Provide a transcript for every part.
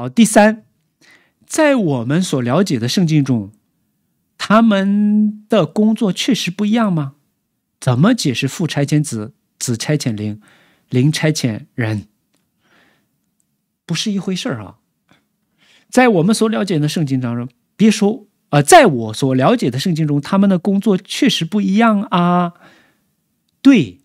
好，第三，在我们所了解的圣经中，他们的工作确实不一样吗？怎么解释父差遣子，子差遣灵，灵差遣人，不是一回事儿啊？在我们所了解的圣经当中，别说啊，在我所了解的圣经中，他们的工作确实不一样啊。对，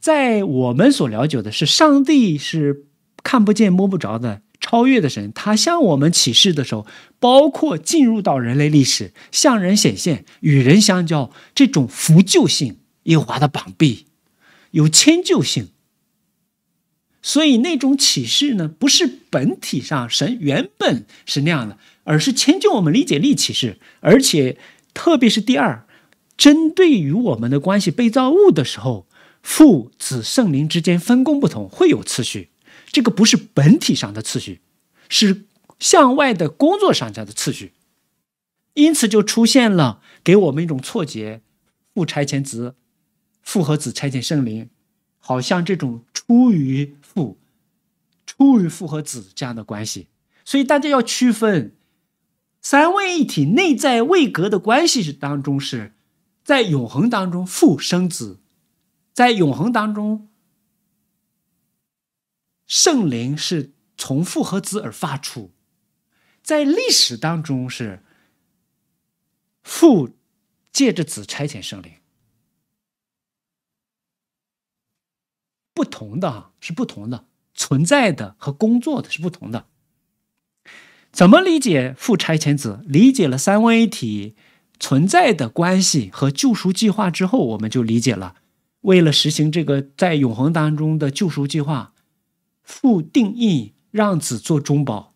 在我们所了解的是，上帝是看不见摸不着的。超越的神，他向我们启示的时候，包括进入到人类历史，向人显现、与人相交，这种扶救性又华的绑臂，有迁就性。所以那种启示呢，不是本体上神原本是那样的，而是迁就我们理解力启示。而且特别是第二，针对于我们的关系被造物的时候，父子圣灵之间分工不同，会有次序。这个不是本体上的次序。是向外的工作上的次序，因此就出现了给我们一种错觉：父差遣子，父和子差遣圣灵，好像这种出于父、出于父和子这样的关系。所以大家要区分三位一体内在位格的关系是当中是在永恒当中父生子，在永恒当中圣灵是。从父和子而发出，在历史当中是父借着子差遣圣灵，不同的啊，是不同的存在的和工作的，是不同的。怎么理解父差遣子？理解了三位一体存在的关系和救赎计划之后，我们就理解了，为了实行这个在永恒当中的救赎计划，父定义。让子做中保，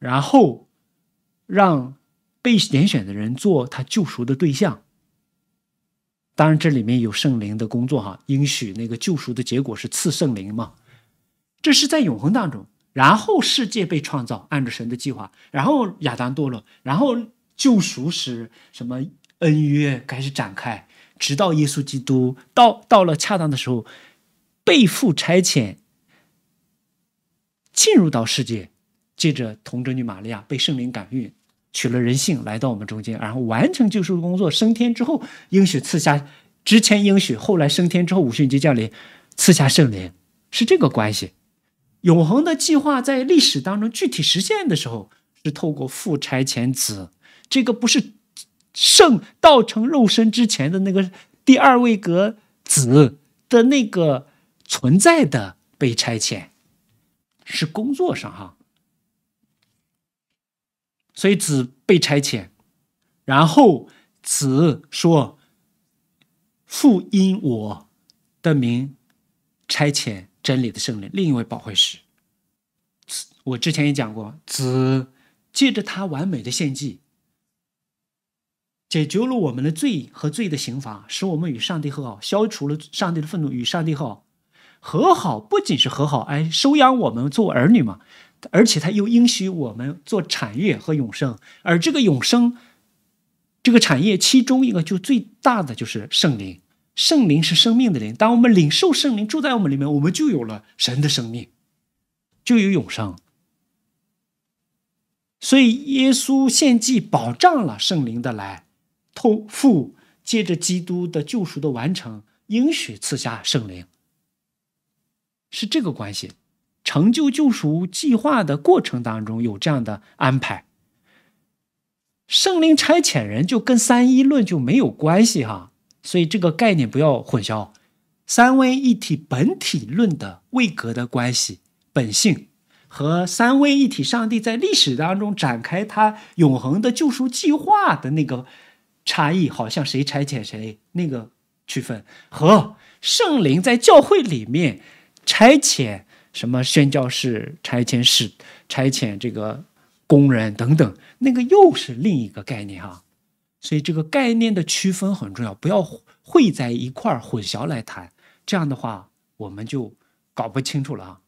然后让被拣选的人做他救赎的对象。当然，这里面有圣灵的工作哈。应许那个救赎的结果是赐圣灵嘛。这是在永恒当中，然后世界被创造，按照神的计划，然后亚当堕落，然后救赎时什么恩约开始展开，直到耶稣基督到到了恰当的时候，被父差遣。进入到世界，接着童贞女玛利亚被圣灵感孕，取了人性来到我们中间，然后完成救赎工作，升天之后，应许赐下之前应许，后来升天之后五旬节降临，赐下圣灵，是这个关系。永恒的计划在历史当中具体实现的时候，是透过父差遣子，这个不是圣道成肉身之前的那个第二位格子的那个存在的被差遣。是工作上哈，所以子被差遣，然后子说：“父因我的名差遣真理的圣灵，另一位保惠师。”我之前也讲过，子借着他完美的献祭，解决了我们的罪和罪的刑罚，使我们与上帝和好，消除了上帝的愤怒与上帝和好。和好不仅是和好，哎，收养我们做儿女嘛，而且他又应许我们做产业和永生。而这个永生，这个产业，其中一个就最大的就是圣灵。圣灵是生命的灵，当我们领受圣灵住在我们里面，我们就有了神的生命，就有永生。所以耶稣献祭保障了圣灵的来，透父，借着基督的救赎的完成，应许赐下圣灵。是这个关系，成就救赎计划的过程当中有这样的安排。圣灵差遣人就跟三一论就没有关系哈，所以这个概念不要混淆。三位一体本体论的位格的关系、本性和三位一体上帝在历史当中展开他永恒的救赎计划的那个差异，好像谁差遣谁那个区分，和圣灵在教会里面。拆迁什么宣教室、拆迁室、拆迁这个工人等等，那个又是另一个概念啊。所以这个概念的区分很重要，不要混在一块儿混淆来谈，这样的话我们就搞不清楚了啊。